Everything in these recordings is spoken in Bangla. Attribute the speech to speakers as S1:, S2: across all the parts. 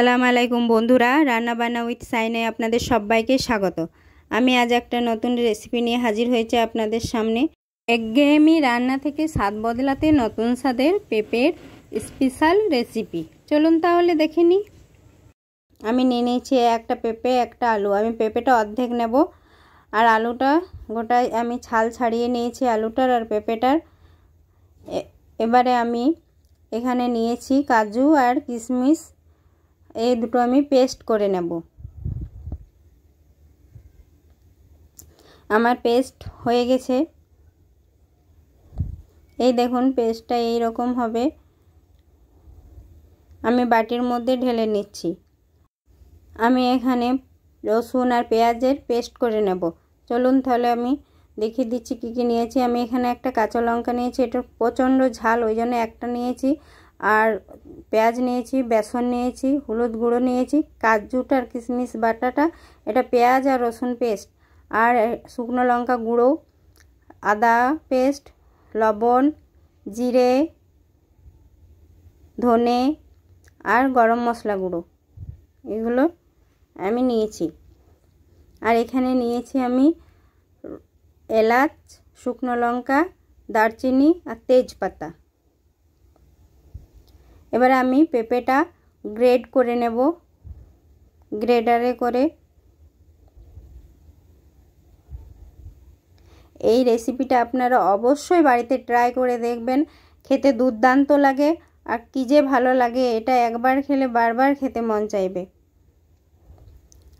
S1: আসসালামু আলাইকুম বন্ধুরা রান্নাবান্না উইথ সাইনে আপনাদের সবাইকে স্বাগত আমি আজ একটা নতুন রেসিপি নিয়ে হাজির হয়েছে আপনাদের সামনে একঘেয়েমি রান্না থেকে স্বাদ বদলাতে নতুন স্বাদের পেঁপের স্পেশাল রেসিপি চলুন তাহলে দেখে নি আমি নিয়ে নিয়েছি একটা পেঁপে একটা আলু আমি পেঁপেটা অর্ধেক নেব আর আলুটা গোটায় আমি ছাল ছাড়িয়ে নিয়েছি আলুটার আর পেঁপেটার এবারে আমি এখানে নিয়েছি কাজু আর কিশমিশ এই দুটো আমি পেস্ট করে নেব আমার পেস্ট হয়ে গেছে এই দেখুন পেস্টটা এই রকম হবে আমি বাটির মধ্যে ঢেলে নিচ্ছি আমি এখানে রসুন আর পেঁয়াজের পেস্ট করে নেব চলুন তাহলে আমি দেখিয়ে দিচ্ছি কী কী নিয়েছি আমি এখানে একটা কাঁচা লঙ্কা নিয়েছি এটা প্রচণ্ড ঝাল ওই জন্য একটা নিয়েছি আর পেঁয়াজ নিয়েছি বেসন নিয়েছি হলুদ গুঁড়ো নিয়েছি কাজুটা আর কিশমিশ বাটাটা এটা পেঁয়াজ আর রসুন পেস্ট আর শুকনো লঙ্কা গুঁড়ো আদা পেস্ট লবণ জিরে ধনে আর গরম মশলা গুঁড়ো এগুলো আমি নিয়েছি আর এখানে নিয়েছি আমি এলাচ শুকনো লঙ্কা দারচিনি আর তেজপাতা এবার আমি পেঁপেটা গ্রেড করে নেব গ্রেডারে করে এই রেসিপিটা আপনারা অবশ্যই বাড়িতে ট্রাই করে দেখবেন খেতে দুর্দান্ত লাগে আর কী যে ভালো লাগে এটা একবার খেলে বারবার খেতে মন চাইবে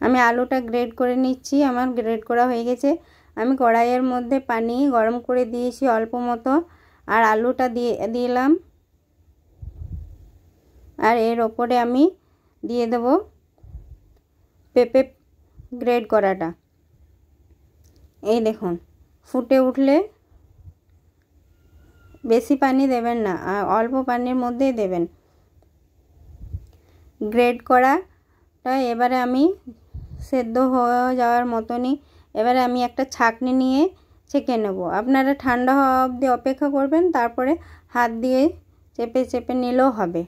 S1: আমি আলুটা গ্রেড করে নিচ্ছি আমার গ্রেড করা হয়ে গেছে আমি কড়াইয়ের মধ্যে পানি গরম করে দিয়েছি অল্প মতো আর আলুটা দিয়ে দিলাম আর এর ওপরে আমি দিয়ে দেব পেঁপে গ্রেড করাটা এই দেখুন ফুটে উঠলে বেশি পানি দেবেন না আর অল্প পানির মধ্যেই দেবেন গ্রেড করাটা এবারে আমি সেদ্ধ হয়ে যাওয়ার মতনই এবারে আমি একটা ছাকনি নিয়ে ছেঁকে নেব আপনারা ঠান্ডা হওয়া অবধি অপেক্ষা করবেন তারপরে হাত দিয়ে চেপে চেপে নিলেও হবে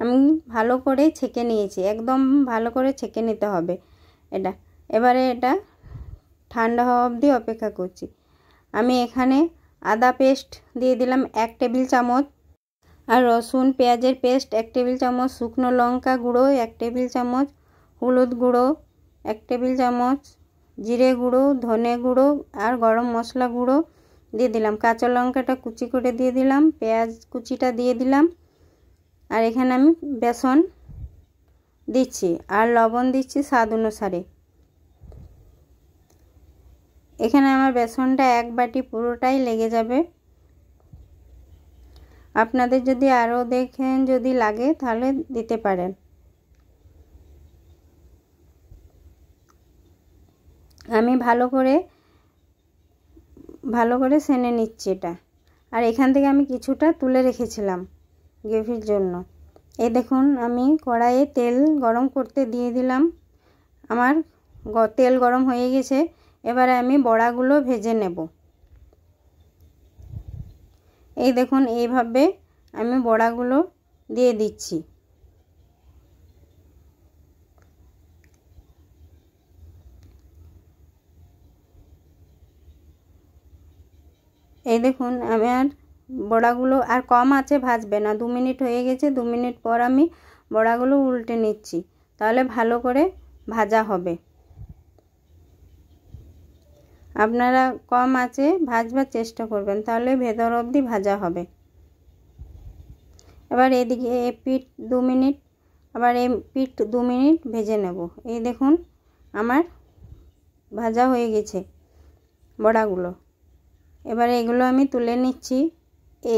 S1: আমি ভালো করে ছেঁকে নিয়েছি একদম ভালো করে ছেঁকে নিতে হবে এটা এবারে এটা ঠান্ডা হওয়া অবধি অপেক্ষা করছি আমি এখানে আদা পেস্ট দিয়ে দিলাম এক টেবিল চামচ আর রসুন পেঁয়াজের পেস্ট এক টেবিল চামচ শুকনো লঙ্কা গুঁড়ো এক টেবিল চামচ হলুদ গুঁড়ো এক টেবিল চামচ জিরে গুঁড়ো ধনে গুঁড়ো আর গরম মশলা গুঁড়ো দিয়ে দিলাম কাঁচা লঙ্কাটা কুচি করে দিয়ে দিলাম পেঁয়াজ কুচিটা দিয়ে দিলাম আর এখানে আমি বেসন দিচ্ছি আর লবণ দিচ্ছি স্বাদ অনুসারে এখানে আমার বেসনটা এক বাটি পুরোটাই লেগে যাবে আপনাদের যদি আরও দেখেন যদি লাগে তাহলে দিতে পারেন আমি ভালো করে ভালো করে সেনে নিচ্ছি এটা আর এখান থেকে আমি কিছুটা তুলে রেখেছিলাম গ্রেভির জন্য এই দেখুন আমি কড়াইয়ে তেল গরম করতে দিয়ে দিলাম আমার তেল গরম হয়ে গেছে এবারে আমি বড়াগুলো ভেজে নেব এই দেখুন এইভাবে আমি বড়াগুলো দিয়ে দিচ্ছি এই দেখুন আমার বড়াগুলো আর কম আছে ভাজবে না দু মিনিট হয়ে গেছে দু মিনিট পর আমি বড়াগুলো উল্টে নিচ্ছি তাহলে ভালো করে ভাজা হবে আপনারা কম আছে ভাজবার চেষ্টা করবেন তাহলে ভেতর অবধি ভাজা হবে এবার এদিকে এ পিঠ দু মিনিট আবার এ পিঠ দু মিনিট ভেজে নেব এই দেখুন আমার ভাজা হয়ে গেছে বড়াগুলো এবার এগুলো আমি তুলে নিচ্ছি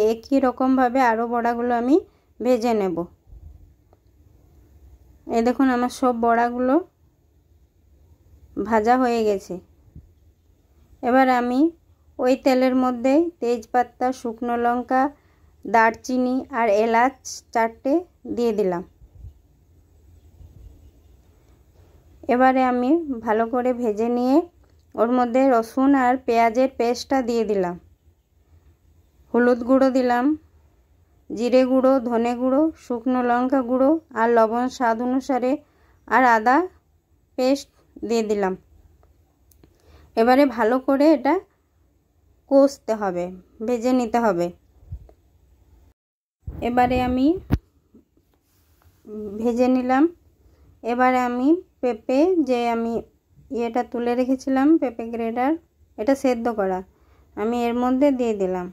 S1: একই রকমভাবে আরও বড়াগুলো আমি ভেজে নেব এই দেখুন আমার সব বড়াগুলো ভাজা হয়ে গেছে এবার আমি ওই তেলের মধ্যে তেজপাতা শুকনো লঙ্কা দারচিনি আর এলাচ চারটে দিয়ে দিলাম এবারে আমি ভালো করে ভেজে নিয়ে ওর মধ্যে রসুন আর পেঁয়াজের পেস্টটা দিয়ে দিলাম হলুদ গুঁড়ো দিলাম জিরে গুঁড়ো ধনে গুঁড়ো শুকনো লঙ্কা গুঁড়ো আর লবণ স্বাদ অনুসারে আর আদা পেস্ট দিয়ে দিলাম এবারে ভালো করে এটা কষতে হবে ভেজে নিতে হবে এবারে আমি ভেজে নিলাম এবারে আমি পেঁপে যে আমি ইয়েটা তুলে রেখেছিলাম পেঁপে গ্রেটার এটা সেদ্ধ করা আমি এর মধ্যে দিয়ে দিলাম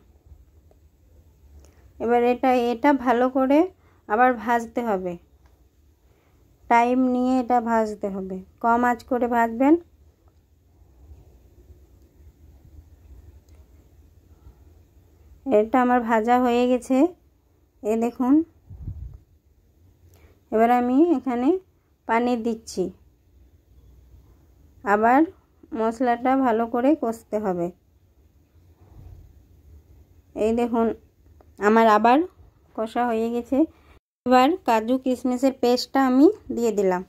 S1: এবার এটা এটা ভালো করে আবার ভাজতে হবে টাইম নিয়ে এটা ভাজতে হবে কম আঁচ করে ভাজবেন এটা আমার ভাজা হয়ে গেছে এ দেখুন এবার আমি এখানে পানি দিচ্ছি আবার মশলাটা ভালো করে কষতে হবে এই দেখুন আমার আবার কষা হয়ে গেছে এবার কাজু কিশমিশের পেস্টটা আমি দিয়ে দিলাম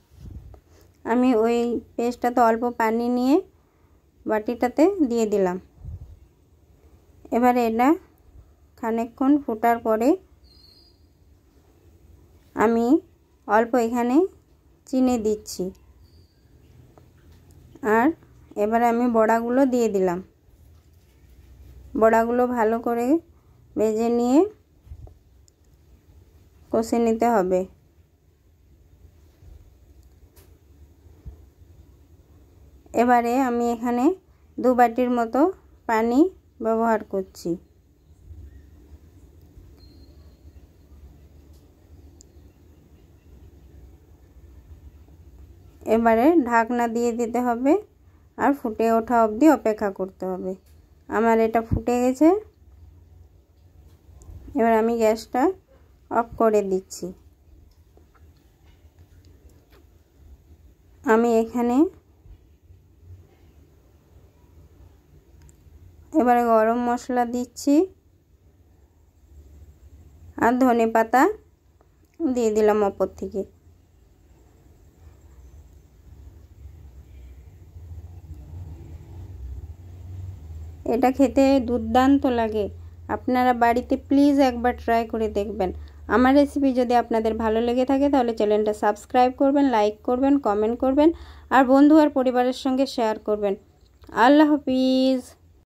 S1: আমি ওই পেস্টটাতে অল্প পানি নিয়ে বাটিটাতে দিয়ে দিলাম এবার এটা খানিকক্ষণ ফোটার পরে আমি অল্প এখানে চিনি দিচ্ছি আর এবারে আমি বড়াগুলো দিয়ে দিলাম বড়াগুলো ভালো করে ভেজে নিয়ে কষে নিতে হবে এবারে আমি এখানে দু বাটির মতো পানি ব্যবহার করছি এবারে ঢাকনা দিয়ে দিতে হবে আর ফুটে ওঠা অবধি অপেক্ষা করতে হবে আমার এটা ফুটে গেছে এবার আমি গ্যাসটা অফ করে দিচ্ছি আমি এখানে এবারে গরম মশলা দিচ্ছি আর ধনে পাতা দিয়ে দিলাম অপর থেকে এটা খেতে দুর্দান্ত লাগে আপনারা বাড়িতে প্লিজ একবার ট্রাই করে দেখবেন আমার রেসিপি যদি আপনাদের ভালো লেগে থাকে তাহলে চ্যানেলটা সাবস্ক্রাইব করবেন লাইক করবেন কমেন্ট করবেন আর বন্ধু আর পরিবারের সঙ্গে শেয়ার করবেন আল্লাহ হাফিজ